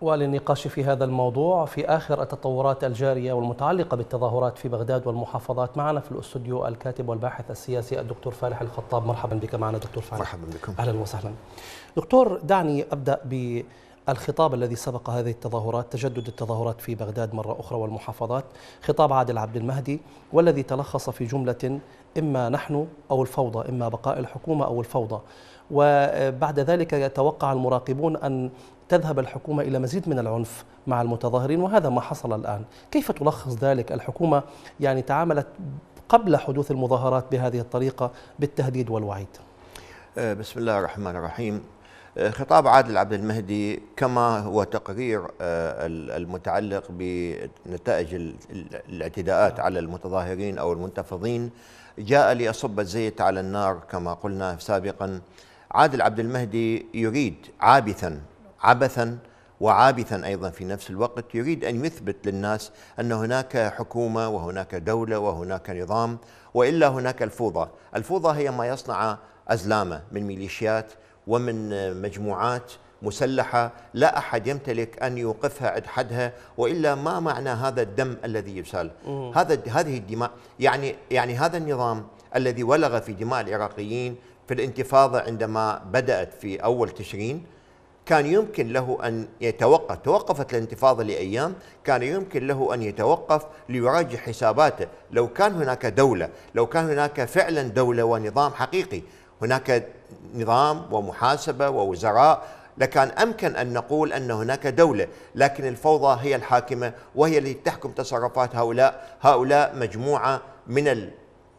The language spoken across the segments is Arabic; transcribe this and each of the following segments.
وللنقاش في هذا الموضوع في آخر التطورات الجارية والمتعلقة بالتظاهرات في بغداد والمحافظات معنا في الأستوديو الكاتب والباحث السياسي الدكتور فالح الخطاب مرحبا بك معنا دكتور فالح مرحبا بكم أهلا وسهلا دكتور دعني أبدأ بالخطاب الذي سبق هذه التظاهرات تجدد التظاهرات في بغداد مرة أخرى والمحافظات خطاب عادل عبد المهدي والذي تلخص في جملة إما نحن أو الفوضى إما بقاء الحكومة أو الفوضى وبعد ذلك يتوقع المراقبون أن تذهب الحكومة إلى مزيد من العنف مع المتظاهرين وهذا ما حصل الآن كيف تلخص ذلك الحكومة يعني تعاملت قبل حدوث المظاهرات بهذه الطريقة بالتهديد والوعيد آه، بسم الله الرحمن الرحيم آه، خطاب عادل عبد المهدي كما هو تقرير آه، المتعلق بنتائج الاعتداءات على المتظاهرين أو المنتفضين جاء ليصب الزيت على النار كما قلنا سابقا عادل عبد المهدي يريد عابثا عبثا وعابثا ايضا في نفس الوقت يريد ان يثبت للناس ان هناك حكومه وهناك دوله وهناك نظام والا هناك الفوضى، الفوضى هي ما يصنع ازلامه من ميليشيات ومن مجموعات مسلحه لا احد يمتلك ان يوقفها عند حدها والا ما معنى هذا الدم الذي يسال؟ هذا هذه الدماء يعني يعني هذا النظام الذي ولغ في دماء العراقيين في الانتفاضه عندما بدات في اول تشرين كان يمكن له أن يتوقف توقفت الانتفاضة لأيام كان يمكن له أن يتوقف ليراجع حساباته لو كان هناك دولة لو كان هناك فعلا دولة ونظام حقيقي هناك نظام ومحاسبة ووزراء لكان أمكن أن نقول أن هناك دولة لكن الفوضى هي الحاكمة وهي التي تحكم تصرفات هؤلاء هؤلاء مجموعة من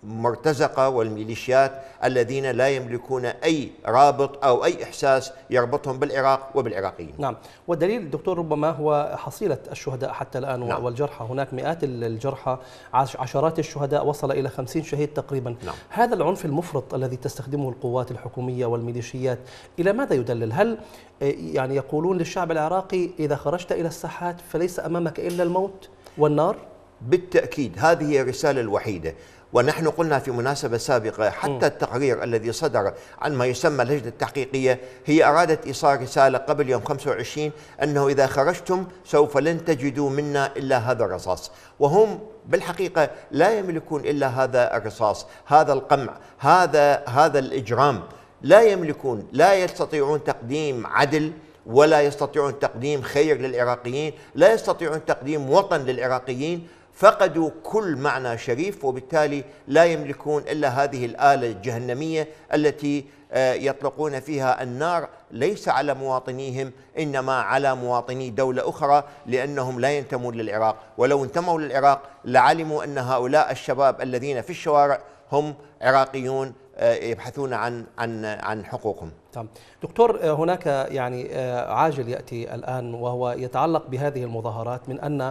مرتزقة والميليشيات الذين لا يملكون أي رابط أو أي إحساس يربطهم بالعراق وبالعراقيين نعم والدليل دكتور ربما هو حصيلة الشهداء حتى الآن نعم. والجرحى هناك مئات الجرحى عشرات الشهداء وصل إلى خمسين شهيد تقريبا نعم. هذا العنف المفرط الذي تستخدمه القوات الحكومية والميليشيات إلى ماذا يدلل؟ هل آه، يعني يقولون للشعب العراقي إذا خرجت إلى الساحات فليس أمامك إلا الموت والنار؟ بالتأكيد هذه هي الرسالة الوحيدة ونحن قلنا في مناسبة سابقة حتى التقرير الذي صدر عن ما يسمى اللجنة التحقيقية هي أرادت إيصال رسالة قبل يوم 25 أنه إذا خرجتم سوف لن تجدوا منا إلا هذا الرصاص وهم بالحقيقة لا يملكون إلا هذا الرصاص هذا القمع هذا هذا الإجرام لا يملكون لا يستطيعون تقديم عدل ولا يستطيعون تقديم خير للعراقيين لا يستطيعون تقديم وطن للعراقيين فقدوا كل معنى شريف وبالتالي لا يملكون الا هذه الاله الجهنميه التي آه، يطلقون فيها النار ليس على مواطنيهم انما على مواطني دوله اخرى لانهم لا ينتمون للعراق، ولو انتموا للعراق لعلموا ان هؤلاء الشباب الذين في الشوارع هم عراقيون آه، يبحثون عن عن عن حقوقهم. تمام نعم. دكتور آه، هناك يعني آه، عاجل ياتي الان وهو يتعلق بهذه المظاهرات من ان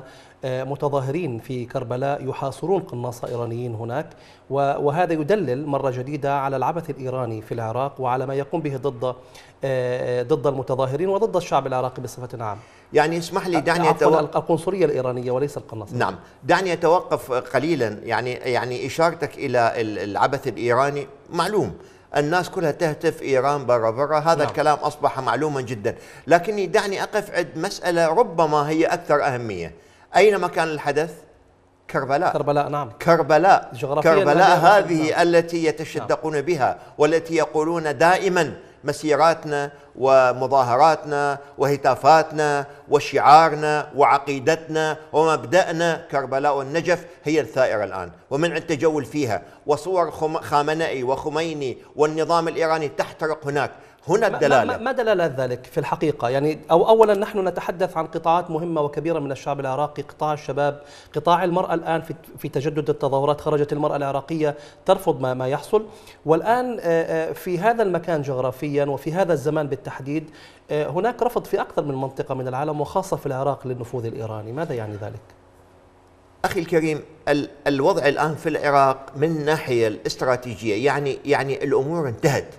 آه، متظاهرين في كربلاء يحاصرون قناصه ايرانيين هناك وهذا يدلل مره جديده على العبث الايراني في العراق وعلى ما يقوم به ضد ضد المتظاهرين وضد الشعب العراقي بصفه عامه. يعني اسمح لي دعني أتوقف القنصليه الايرانيه وليس القناصه. نعم، دعني اتوقف قليلا يعني يعني اشارتك الى العبث الايراني معلوم الناس كلها تهتف ايران برا برا هذا نعم. الكلام اصبح معلوما جدا لكني دعني اقف عند مساله ربما هي اكثر اهميه اين مكان الحدث كربلاء كربلاء نعم كربلاء كربلاء هذه نعم. التي يتشدقون نعم. بها والتي يقولون دائما مسيراتنا ومظاهراتنا وهتافاتنا وشعارنا وعقيدتنا ومبدأنا كربلاء والنجف هي الثائرة الآن ومنع التجول فيها وصور خامنئي وخميني والنظام الإيراني تحترق هناك هنا الدلاله ما دلاله ذلك في الحقيقه يعني او اولا نحن نتحدث عن قطاعات مهمه وكبيره من الشعب العراقي قطاع الشباب قطاع المراه الان في في تجدد التظاهرات خرجت المراه العراقيه ترفض ما ما يحصل والان آه، آه، في هذا المكان جغرافيا وفي هذا الزمان بالتحديد آه، هناك رفض في اكثر من منطقه من العالم وخاصه في العراق للنفوذ الايراني ماذا يعني ذلك اخي الكريم الوضع الان في العراق من الناحيه الاستراتيجيه يعني يعني الامور انتهت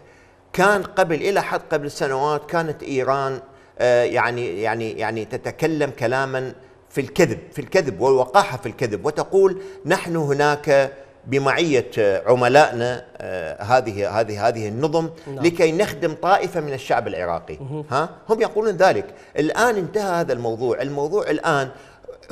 كان قبل الى حد قبل سنوات كانت ايران آه، يعني يعني يعني تتكلم كلاما في الكذب في الكذب والوقاحه في الكذب وتقول نحن هناك بمعيه عملائنا آه، هذه هذه هذه النظم نعم. لكي نخدم طائفه من الشعب العراقي ها هم يقولون ذلك الان انتهى هذا الموضوع الموضوع الان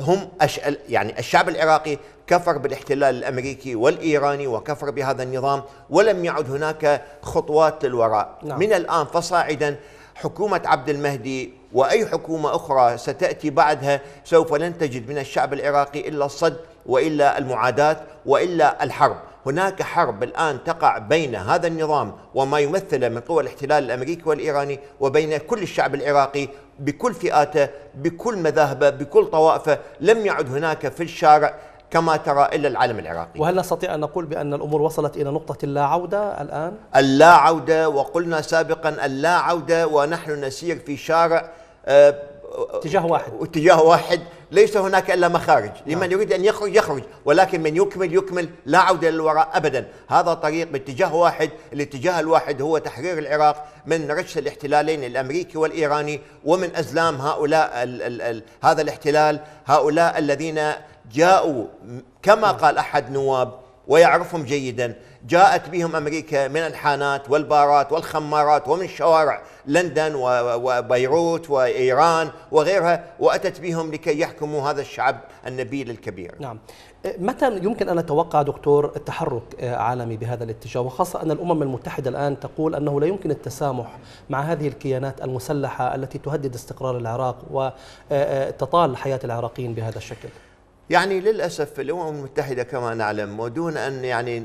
هم أش... يعني الشعب العراقي كفر بالاحتلال الامريكي والايراني وكفر بهذا النظام ولم يعد هناك خطوات للوراء نعم. من الان فصاعدا حكومه عبد المهدي واي حكومه اخرى ستاتي بعدها سوف لن تجد من الشعب العراقي الا الصد والا المعاداه والا الحرب هناك حرب الآن تقع بين هذا النظام وما يمثله من قوى الاحتلال الأمريكي والإيراني وبين كل الشعب العراقي بكل فئاته بكل مذاهبه بكل طوائفه لم يعد هناك في الشارع كما ترى إلا العالم العراقي وهل نستطيع أن نقول بأن الأمور وصلت إلى نقطة اللا عودة الآن؟ اللا عودة وقلنا سابقا اللا عودة ونحن نسير في شارع آه، اتجاه واحد اتجاه واحد ليس هناك الا مخارج نعم. لمن يريد ان يخرج يخرج ولكن من يكمل يكمل لا عوده للوراء ابدا هذا طريق باتجاه واحد الاتجاه الواحد هو تحرير العراق من رجس الاحتلالين الامريكي والايراني ومن ازلام هؤلاء الـ الـ الـ هذا الاحتلال هؤلاء الذين جاءوا كما قال أحد نواب ويعرفهم جيدا جاءت بهم أمريكا من الحانات والبارات والخمارات ومن شوارع لندن وبيروت وإيران وغيرها وأتت بهم لكي يحكموا هذا الشعب النبيل الكبير نعم متى يمكن أن نتوقع دكتور تحرك عالمي بهذا الاتجاه وخاصة أن الأمم المتحدة الآن تقول أنه لا يمكن التسامح مع هذه الكيانات المسلحة التي تهدد استقرار العراق وتطال حياة العراقيين بهذا الشكل يعني للأسف الأمم المتحدة كما نعلم ودون أن يعني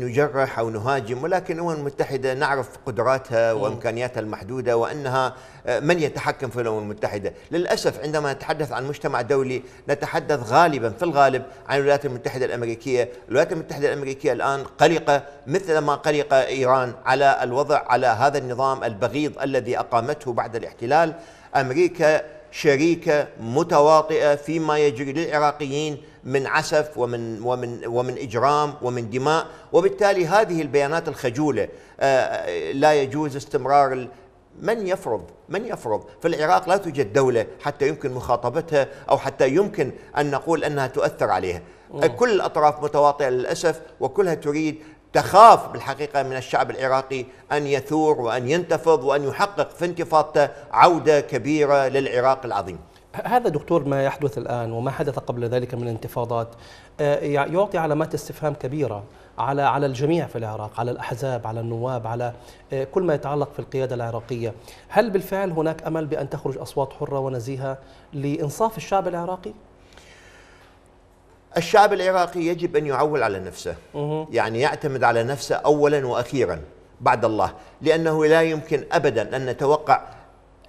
نجرح أو نهاجم ولكن الأمم المتحدة نعرف قدراتها وإمكانياتها المحدودة وأنها آه، من يتحكم في الأمم المتحدة للأسف عندما نتحدث عن مجتمع دولي نتحدث غالبا في الغالب عن الولايات المتحدة الأمريكية الولايات المتحدة الأمريكية الآن قلقة مثل ما قلق إيران على الوضع على هذا النظام البغيض الذي أقامته بعد الاحتلال أمريكا شريكه متواطئه فيما يجري للعراقيين من عسف ومن ومن ومن اجرام ومن دماء وبالتالي هذه البيانات الخجوله آه، آه، لا يجوز استمرار من يفرض من يفرض في العراق لا توجد دولة حتى يمكن مخاطبتها أو حتى يمكن أن نقول أنها تؤثر عليها كل الأطراف متواطئة للأسف وكلها تريد تخاف بالحقيقة من الشعب العراقي أن يثور وأن ينتفض وأن يحقق في انتفاضته عودة كبيرة للعراق العظيم هذا دكتور ما يحدث الآن وما حدث قبل ذلك من انتفاضات آه، يعطي علامات استفهام كبيرة على على الجميع في العراق على الأحزاب على النواب على آه، كل ما يتعلق في القيادة العراقية هل بالفعل هناك أمل بأن تخرج أصوات حرة ونزيهة لإنصاف الشعب العراقي؟ الشعب العراقي يجب أن يعول على نفسه يعني يعتمد على نفسه أولا وأخيرا بعد الله لأنه لا يمكن أبدا أن نتوقع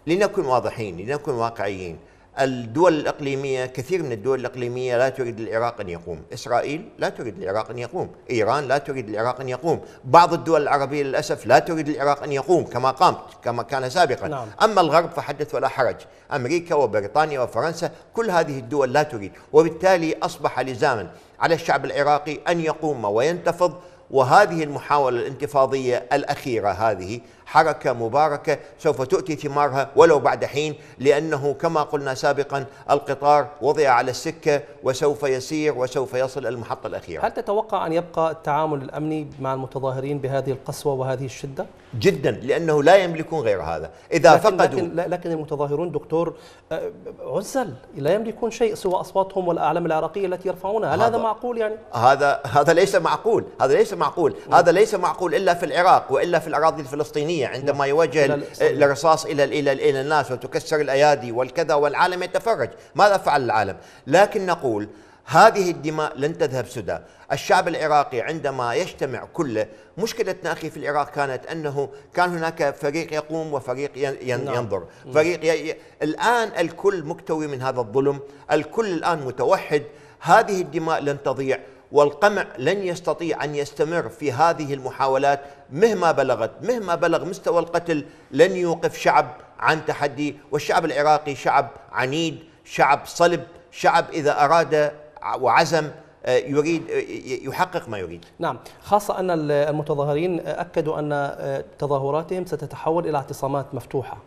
لنكن واضحين لنكن واقعيين الدول الإقليمية كثير من الدول الإقليمية لا تريد العراق أن يقوم إسرائيل لا تريد العراق أن يقوم إيران لا تريد العراق أن يقوم بعض الدول العربية للأسف لا تريد العراق أن يقوم كما قام كما كان سابقا نعم. أما الغرب فحدث ولا حرج أمريكا وبريطانيا وفرنسا كل هذه الدول لا تريد وبالتالي أصبح لزاما على الشعب العراقي أن يقوم وينتفض وهذه المحاولة الانتفاضية الأخيرة هذه حركة مباركة سوف تؤتي ثمارها ولو بعد حين لأنه كما قلنا سابقا القطار وضع على السكة وسوف يسير وسوف يصل المحطة الأخيرة هل تتوقع أن يبقى التعامل الأمني مع المتظاهرين بهذه القسوة وهذه الشدة؟ جدا لأنه لا يملكون غير هذا إذا لكن فقدوا لكن, لكن المتظاهرون دكتور آه، عزل لا يملكون شيء سوى أصواتهم والأعلام العراقية التي يرفعونها هل هذا, هذا معقول يعني؟ هذا هذا ليس معقول هذا ليس معقول هذا ليس معقول إلا في العراق وإلا في الأراضي الفلسطينية الامنيه عندما نعم. يوجه الرصاص الى الى الى الناس وتكسر الايادي والكذا والعالم يتفرج، ماذا فعل العالم؟ لكن نقول هذه الدماء لن تذهب سدى الشعب العراقي عندما يجتمع كله مشكلتنا أخي في العراق كانت أنه كان هناك فريق يقوم وفريق نعم. ينظر نعم. فريق ي... الآن الكل مكتوي من هذا الظلم الكل الآن متوحد هذه الدماء لن تضيع والقمع لن يستطيع أن يستمر في هذه المحاولات مهما بلغت مهما بلغ مستوى القتل لن يوقف شعب عن تحدي والشعب العراقي شعب عنيد شعب صلب شعب إذا أراد وعزم آه، يريد آه، يحقق ما يريد نعم خاصة أن المتظاهرين أكدوا أن آه، تظاهراتهم ستتحول إلى اعتصامات مفتوحة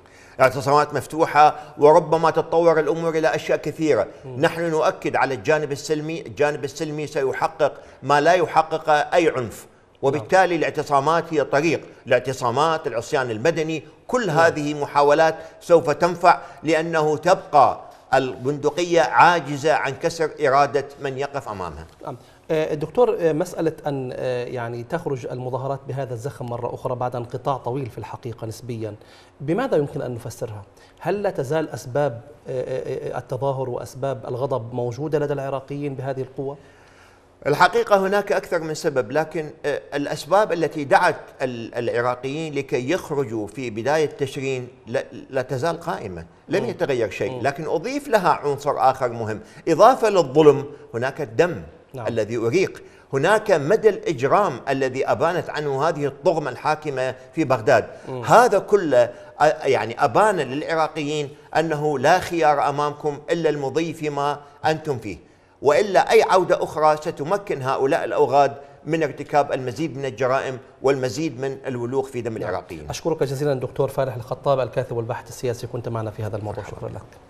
اعتصامات مفتوحة وربما تتطور الأمور إلى أشياء كثيرة م. نحن نؤكد على الجانب السلمي الجانب السلمي سيحقق ما لا يحقق أي عنف وبالتالي نعم. الاعتصامات هي طريق الاعتصامات العصيان المدني كل نعم. هذه محاولات سوف تنفع لأنه تبقى البندقية عاجزة عن كسر إرادة من يقف أمامها نعم. آه، دكتور آه، مسألة أن آه، يعني تخرج المظاهرات بهذا الزخم مرة أخرى بعد انقطاع طويل في الحقيقة نسبيا بماذا يمكن أن نفسرها؟ هل لا تزال أسباب التظاهر وأسباب الغضب موجودة لدى العراقيين بهذه القوة؟ الحقيقة هناك أكثر من سبب لكن الأسباب التي دعت العراقيين لكي يخرجوا في بداية تشرين لا تزال قائمة لم يتغير شيء لكن أضيف لها عنصر آخر مهم إضافة للظلم هناك الدم نعم. الذي أريق هناك مدى الإجرام الذي أبانت عنه هذه الطغمة الحاكمة في بغداد م. هذا كله يعني أبان للعراقيين أنه لا خيار أمامكم إلا المضي فيما أنتم فيه وإلا أي عودة أخرى ستمكن هؤلاء الأوغاد من ارتكاب المزيد من الجرائم والمزيد من الولوغ في دم نعم. العراقيين أشكرك جزيلا دكتور فارح الخطاب الكاتب والباحث السياسي كنت معنا في هذا الموضوع شكرا لك